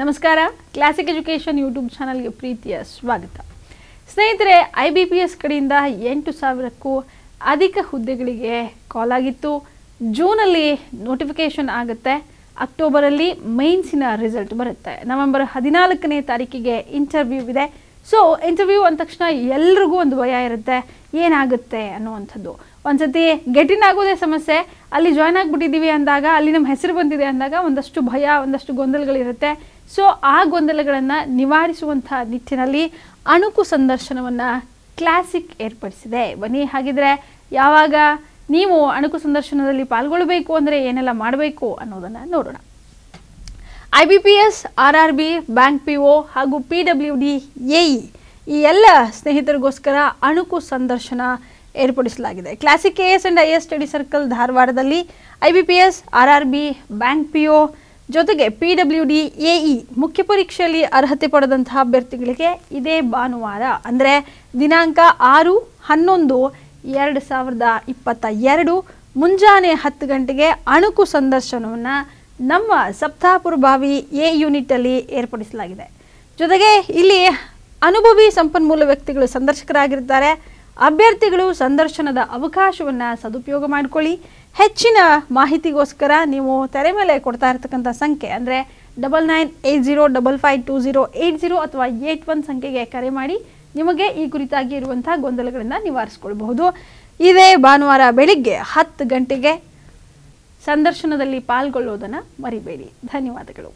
ನಮಸ್ಕಾರ classic education YouTube ಚಾನಲ್ಗೆ ಪ್ರೀತಿಯ ಸ್ವಾಗತ ಸ್ನೇಹಿತರೆ ಐ ಬಿ ಪಿ ಎಸ್ ಕಡೆಯಿಂದ ಎಂಟು ಸಾವಿರಕ್ಕೂ ಅಧಿಕ ಹುದ್ದೆಗಳಿಗೆ ಕಾಲ್ ಆಗಿತ್ತು ಜೂನಲ್ಲಿ ನೋಟಿಫಿಕೇಷನ್ ಆಗುತ್ತೆ ಅಕ್ಟೋಬರಲ್ಲಿ ಮೈನ್ಸಿನ ರಿಸಲ್ಟ್ ಬರುತ್ತೆ ನವೆಂಬರ್ ಹದಿನಾಲ್ಕನೇ ತಾರೀಕಿಗೆ ಇಂಟರ್ವ್ಯೂ ಇದೆ ಸೊ ಇಂಟರ್ವ್ಯೂ ಅಂದ ತಕ್ಷಣ ಎಲ್ರಿಗೂ ಒಂದು ಭಯ ಇರುತ್ತೆ ಏನಾಗುತ್ತೆ ಅನ್ನುವಂಥದ್ದು ಒಂದ್ಸತಿ ಗೆಟಿನ್ ಆಗೋದೇ ಸಮಸ್ಯೆ ಅಲ್ಲಿ ಜಾಯ್ನ್ ಆಗಿಬಿಟ್ಟಿದ್ದೀವಿ ಅಂದಾಗ ಅಲ್ಲಿ ನಮ್ಮ ಹೆಸರು ಬಂದಿದೆ ಅಂದಾಗ ಒಂದಷ್ಟು ಭಯ ಒಂದಷ್ಟು ಗೊಂದಲಗಳಿರುತ್ತೆ ಸೊ ಆ ಗೊಂದಲಗಳನ್ನು ನಿವಾರಿಸುವಂಥ ನಿಟ್ಟಿನಲ್ಲಿ ಅಣುಕು ಸಂದರ್ಶನವನ್ನು ಕ್ಲಾಸಿಕ್ ಏರ್ಪಡಿಸಿದೆ ಬನ್ನಿ ಹಾಗಿದ್ರೆ ಯಾವಾಗ ನೀವು ಅಣುಕು ಸಂದರ್ಶನದಲ್ಲಿ ಪಾಲ್ಗೊಳ್ಳಬೇಕು ಅಂದರೆ ಏನೆಲ್ಲ ಮಾಡಬೇಕು ಅನ್ನೋದನ್ನು ನೋಡೋಣ IBPS R R B bank P O ಹಾಗೂ ಪಿ ಡಬ್ಲ್ಯೂ ಡಿ ಎಇ ಈ ಎಲ್ಲ ಸ್ನೇಹಿತರಿಗೋಸ್ಕರ ಅಣುಕು ಸಂದರ್ಶನ ಏರ್ಪಡಿಸಲಾಗಿದೆ Classic A S and I S study circle ಧಾರವಾಡದಲ್ಲಿ I B P S R R B bank P O ಜೊತೆಗೆ P W D A E ಮುಖ್ಯ ಪರೀಕ್ಷೆಯಲ್ಲಿ ಅರ್ಹತೆ ಪಡೆದಂತಹ ಅಭ್ಯರ್ಥಿಗಳಿಗೆ ಇದೇ ಭಾನುವಾರ ಅಂದರೆ ದಿನಾಂಕ ಆರು ಹನ್ನೊಂದು ಎರಡು ಸಾವಿರದ ಇಪ್ಪತ್ತ ಎರಡು ಮುಂಜಾನೆ ಹತ್ತು ಗಂಟೆಗೆ ಅಣುಕು ಸಂದರ್ಶನವನ್ನು ನಮ್ಮ ಸಪ್ತಾಪುರ ಬಾವಿ ಎ ಯೂನಿಟಲ್ಲಿ ಏರ್ಪಡಿಸಲಾಗಿದೆ ಜೊತೆಗೆ ಇಲ್ಲಿ ಅನುಭವಿ ಸಂಪನ್ಮೂಲ ವ್ಯಕ್ತಿಗಳು ಸಂದರ್ಶಕರಾಗಿರ್ತಾರೆ ಅಭ್ಯರ್ಥಿಗಳು ಸಂದರ್ಶನದ ಅವಕಾಶವನ್ನು ಸದುಪಯೋಗ ಮಾಡಿಕೊಳ್ಳಿ ಹೆಚ್ಚಿನ ಮಾಹಿತಿಗೋಸ್ಕರ ನೀವು ತೆರೆ ಮೇಲೆ ಕೊಡ್ತಾ ಇರತಕ್ಕಂಥ ಸಂಖ್ಯೆ ಅಂದರೆ double nine eight zero double five two zero eight zero ಅಥವಾ ಏಟ್ ಒನ್ ಸಂಖ್ಯೆಗೆ ಕರೆ ಮಾಡಿ ನಿಮಗೆ ಈ ಕುರಿತಾಗಿ ಇರುವಂತಹ ಗೊಂದಲಗಳನ್ನು ನಿವಾರಿಸ್ಕೊಳ್ಬಹುದು ಇದೇ ಭಾನುವಾರ ಬೆಳಿಗ್ಗೆ ಹತ್ತು ಗಂಟೆಗೆ ಸಂದರ್ಶನದಲ್ಲಿ ಪಾಲ್ಗೊಳ್ಳುವುದನ್ನು ಮರಿಬೇಡಿ ಧನ್ಯವಾದಗಳು